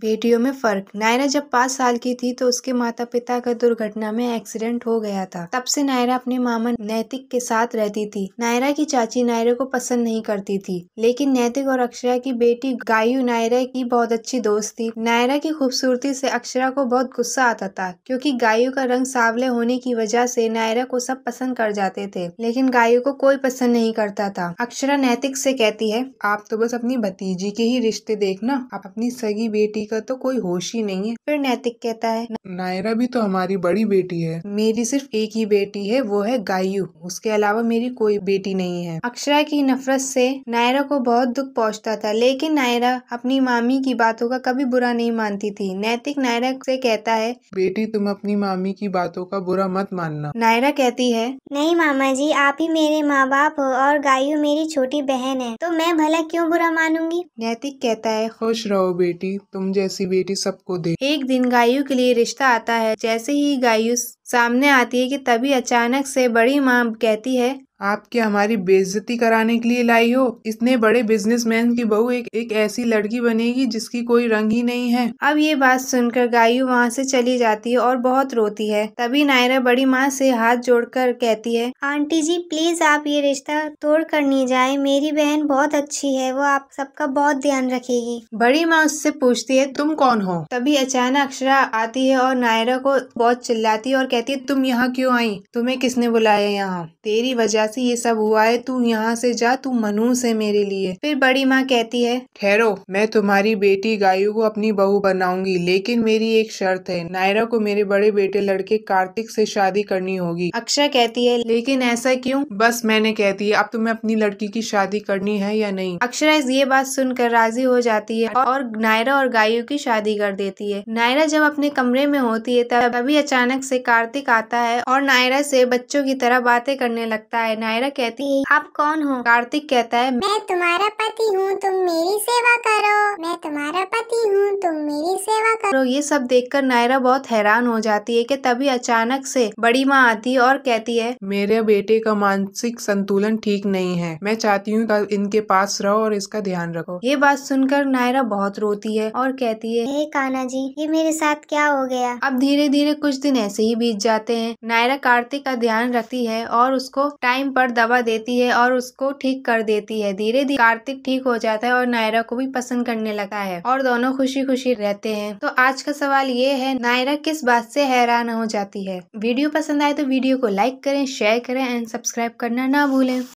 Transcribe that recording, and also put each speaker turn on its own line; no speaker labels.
बेटियों में फर्क नायरा जब पाँच साल की थी तो उसके माता पिता का दुर्घटना में एक्सीडेंट हो गया था तब से नायरा अपने मामा नैतिक के साथ रहती थी नायरा की चाची नायरा को पसंद नहीं करती थी लेकिन नैतिक और अक्षरा की बेटी गायु नायरा की बहुत अच्छी दोस्त थी नायरा की खूबसूरती से अक्षरा को बहुत गुस्सा आता था क्योंकि गायु का रंग सावले होने की वजह से नायरा को सब पसंद कर जाते थे लेकिन गायु को कोई पसंद नहीं करता था अक्षरा नैतिक से कहती है आप तो बस अपनी भतीजी के ही रिश्ते देखना आप अपनी सगी बेटी का तो कोई होश ही नहीं है फिर नैतिक कहता है नायरा भी तो हमारी बड़ी बेटी है मेरी सिर्फ एक ही बेटी है वो है गायु उसके अलावा मेरी कोई बेटी नहीं है अक्षरा की नफरत से नायरा को बहुत दुख पहुंचता था लेकिन नायरा अपनी मामी की बातों का कभी बुरा नहीं मानती थी नैतिक नायरा से कहता है बेटी तुम अपनी मामी की बातों का बुरा मत मानना नायरा कहती है नहीं मामा जी आप ही मेरे माँ बाप हो और गायु मेरी छोटी बहन है तो मैं भला क्यों बुरा मानूंगी नैतिक कहता है खुश रहो बेटी तुम जैसी बेटी सबको दे एक दिन गायु के लिए रिश्ता आता है जैसे ही गायु सामने आती है कि तभी अचानक से बड़ी माँ कहती है आपके हमारी बेइज्जती कराने के लिए लाई हो इतने बड़े बिजनेसमैन की बहू एक एक ऐसी लड़की बनेगी जिसकी कोई रंग ही नहीं है अब ये बात सुनकर गायु वहाँ से चली जाती है और बहुत रोती है तभी नायरा बड़ी माँ से हाथ जोड़कर कहती है आंटी जी प्लीज आप ये रिश्ता तोड़ कर नहीं जाए मेरी बहन बहुत अच्छी है वो आप सबका बहुत ध्यान रखेगी बड़ी माँ उससे पूछती है तुम कौन हो तभी अचानक अक्षरा आती है और नायरा को बहुत चिल्लाती है और कहती है तुम यहाँ क्यों आई तुम्हें किसने बुलाया यहाँ तेरी वजह से ये सब हुआ है तू यहाँ से जा तू मनूस है मेरे लिए फिर बड़ी माँ कहती है ठहरो मैं तुम्हारी बेटी गायू को अपनी बहू बनाऊंगी लेकिन मेरी एक शर्त है नायरा को मेरे बड़े बेटे लड़के कार्तिक से शादी करनी होगी अक्षय कहती है लेकिन ऐसा क्यों बस मैंने कह दिया अब तुम्हें अपनी लड़की की शादी करनी है या नहीं अक्षरा ये बात सुनकर राजी हो जाती है और नायरा और गायू की शादी कर देती है नायरा जब अपने कमरे में होती है तब तभी अचानक से कार्तिक आता है और नायरा से बच्चों की तरह बातें करने लगता है नायरा कहती है आप कौन हो कार्तिक कहता है मैं तुम्हारा पति हूँ तुम मेरी सेवा करो मैं तुम्हारा पति हूँ तुम मेरी सेवा करो तो ये सब देखकर नायरा बहुत हैरान हो जाती है कि तभी अचानक से बड़ी माँ आती है और कहती है मेरे बेटे का मानसिक संतुलन ठीक नहीं है मैं चाहती हूँ इनके पास रहो और इसका ध्यान रखो ये बात सुनकर नायरा बहुत रोती है और कहती है हे काना जी ये मेरे साथ क्या हो गया अब धीरे धीरे कुछ दिन ऐसे ही बीत जाते हैं नायरा कार्तिक का ध्यान रखती है और उसको टाइम टाइम पर दवा देती है और उसको ठीक कर देती है धीरे धीरे कार्तिक ठीक हो जाता है और नायरा को भी पसंद करने लगा है और दोनों खुशी खुशी रहते हैं तो आज का सवाल ये है नायरा किस बात से हैरान हो जाती है वीडियो पसंद आए तो वीडियो को लाइक करें शेयर करें एंड सब्सक्राइब करना ना भूलें